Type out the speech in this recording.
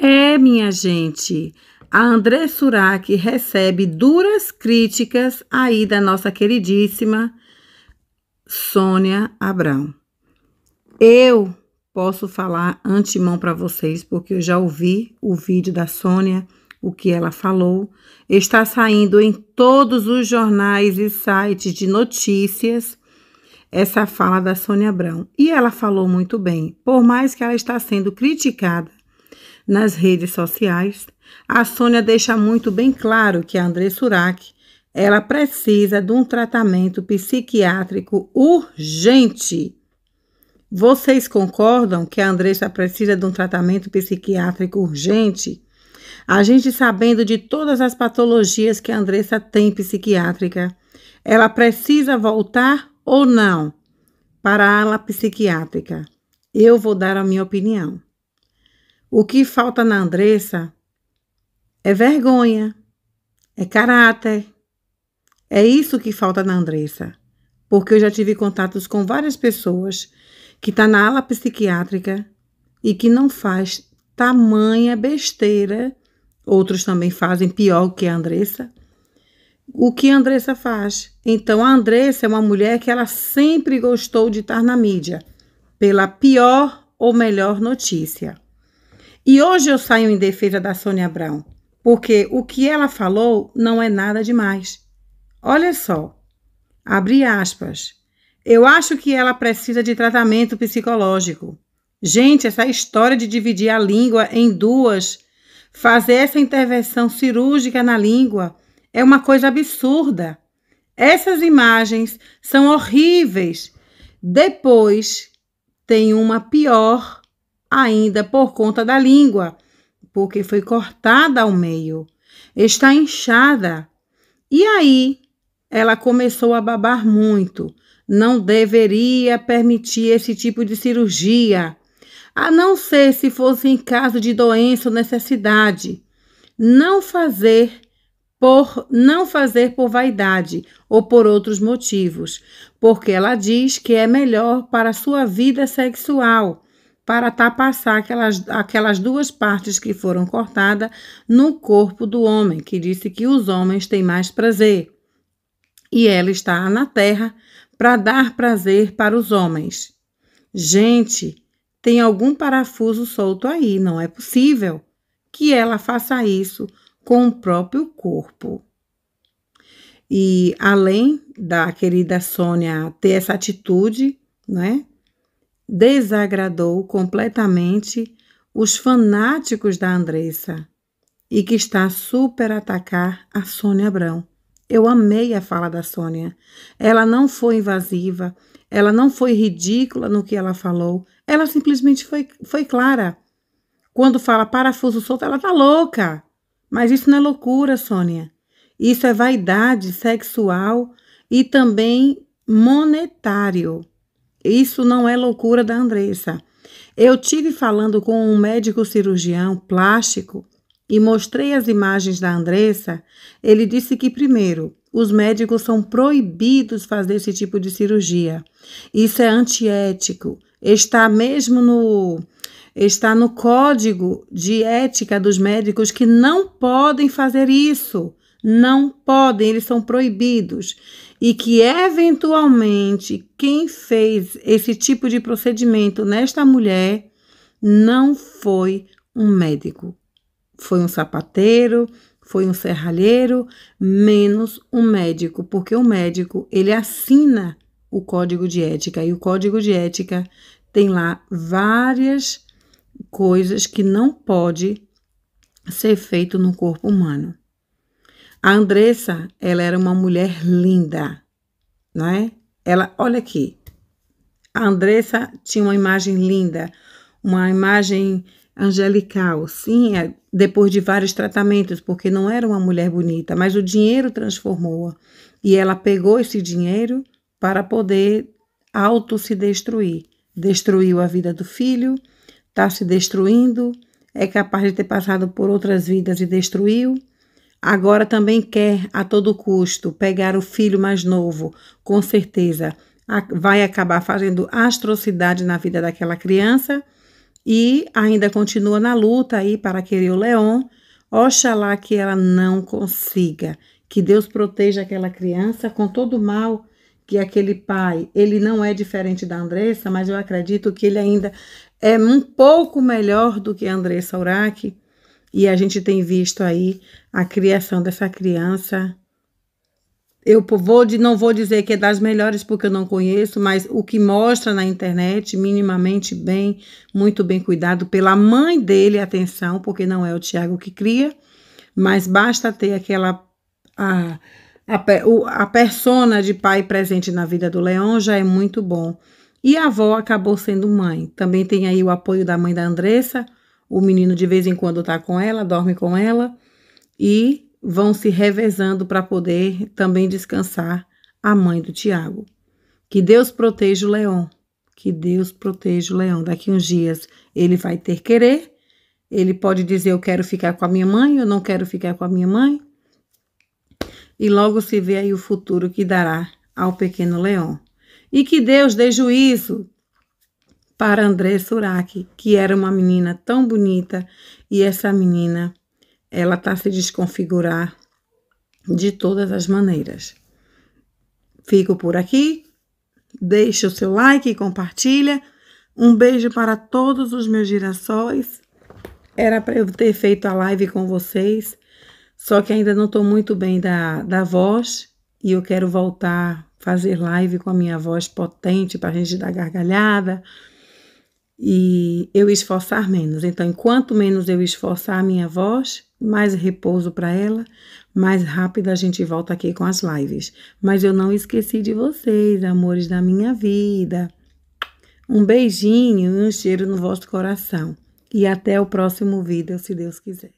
É, minha gente, a André Surak recebe duras críticas aí da nossa queridíssima Sônia Abrão. Eu posso falar antemão para vocês, porque eu já ouvi o vídeo da Sônia, o que ela falou. Está saindo em todos os jornais e sites de notícias essa fala da Sônia Abrão. E ela falou muito bem, por mais que ela está sendo criticada nas redes sociais, a Sônia deixa muito bem claro que a André Surak ela precisa de um tratamento psiquiátrico urgente. Vocês concordam que a Andressa precisa de um tratamento psiquiátrico urgente? A gente sabendo de todas as patologias que a Andressa tem psiquiátrica, ela precisa voltar ou não para a ala psiquiátrica? Eu vou dar a minha opinião. O que falta na Andressa é vergonha, é caráter. É isso que falta na Andressa, porque eu já tive contatos com várias pessoas que tá na ala psiquiátrica e que não faz tamanha besteira. Outros também fazem pior que a Andressa. O que a Andressa faz? Então, a Andressa é uma mulher que ela sempre gostou de estar na mídia, pela pior ou melhor notícia. E hoje eu saio em defesa da Sônia Brown, porque o que ela falou não é nada demais. Olha só, abri aspas. Eu acho que ela precisa de tratamento psicológico. Gente, essa história de dividir a língua em duas, fazer essa intervenção cirúrgica na língua, é uma coisa absurda. Essas imagens são horríveis. Depois tem uma pior ainda por conta da língua, porque foi cortada ao meio. Está inchada. E aí ela começou a babar muito. Não deveria permitir esse tipo de cirurgia, a não ser se fosse em caso de doença ou necessidade. Não fazer por não fazer por vaidade ou por outros motivos, porque ela diz que é melhor para sua vida sexual para tapassar aquelas, aquelas duas partes que foram cortadas no corpo do homem, que disse que os homens têm mais prazer. E ela está na terra para dar prazer para os homens. Gente, tem algum parafuso solto aí, não é possível que ela faça isso com o próprio corpo. E além da querida Sônia ter essa atitude, né, desagradou completamente os fanáticos da Andressa e que está super atacar a Sônia Abrão. Eu amei a fala da Sônia. Ela não foi invasiva, ela não foi ridícula no que ela falou, ela simplesmente foi, foi clara. Quando fala parafuso solto, ela tá louca. Mas isso não é loucura, Sônia. Isso é vaidade sexual e também monetário. Isso não é loucura da Andressa. Eu tive falando com um médico cirurgião plástico e mostrei as imagens da Andressa. Ele disse que primeiro, os médicos são proibidos fazer esse tipo de cirurgia. Isso é antiético. Está mesmo no está no código de ética dos médicos que não podem fazer isso não podem, eles são proibidos. E que, eventualmente, quem fez esse tipo de procedimento nesta mulher não foi um médico. Foi um sapateiro, foi um serralheiro, menos um médico, porque o médico ele assina o código de ética e o código de ética tem lá várias coisas que não pode ser feito no corpo humano. A Andressa, ela era uma mulher linda, não é? Ela, olha aqui. A Andressa tinha uma imagem linda, uma imagem angelical. Sim, é, depois de vários tratamentos, porque não era uma mulher bonita, mas o dinheiro transformou-a. E ela pegou esse dinheiro para poder auto se destruir. Destruiu a vida do filho, está se destruindo, é capaz de ter passado por outras vidas e destruiu. Agora também quer, a todo custo, pegar o filho mais novo. Com certeza vai acabar fazendo astrocidade na vida daquela criança e ainda continua na luta aí para querer o Leon. Oxalá que ela não consiga. Que Deus proteja aquela criança com todo o mal que aquele pai, ele não é diferente da Andressa, mas eu acredito que ele ainda é um pouco melhor do que a Andressa Uraki. E a gente tem visto aí a criação dessa criança. Eu vou de, não vou dizer que é das melhores porque eu não conheço, mas o que mostra na internet, minimamente bem, muito bem cuidado pela mãe dele, atenção, porque não é o Tiago que cria, mas basta ter aquela a, a, a persona de pai presente na vida do Leão já é muito bom. E a avó acabou sendo mãe. Também tem aí o apoio da mãe da Andressa, o menino de vez em quando está com ela, dorme com ela e vão se revezando para poder também descansar a mãe do Tiago. Que Deus proteja o leão. Que Deus proteja o leão. Daqui uns dias ele vai ter querer. Ele pode dizer: Eu quero ficar com a minha mãe, eu não quero ficar com a minha mãe. E logo se vê aí o futuro que dará ao pequeno leão. E que Deus dê juízo para André Suraki, que era uma menina tão bonita, e essa menina, ela tá se desconfigurar de todas as maneiras. Fico por aqui. Deixe o seu like e compartilha. Um beijo para todos os meus girassóis. Era para eu ter feito a live com vocês, só que ainda não estou muito bem da, da voz e eu quero voltar fazer live com a minha voz potente para a gente dar gargalhada, e eu esforçar menos. Então, enquanto menos eu esforçar a minha voz, mais repouso para ela, mais rápido a gente volta aqui com as lives. Mas eu não esqueci de vocês, amores da minha vida. Um beijinho e um cheiro no vosso coração. E até o próximo vídeo, se Deus quiser.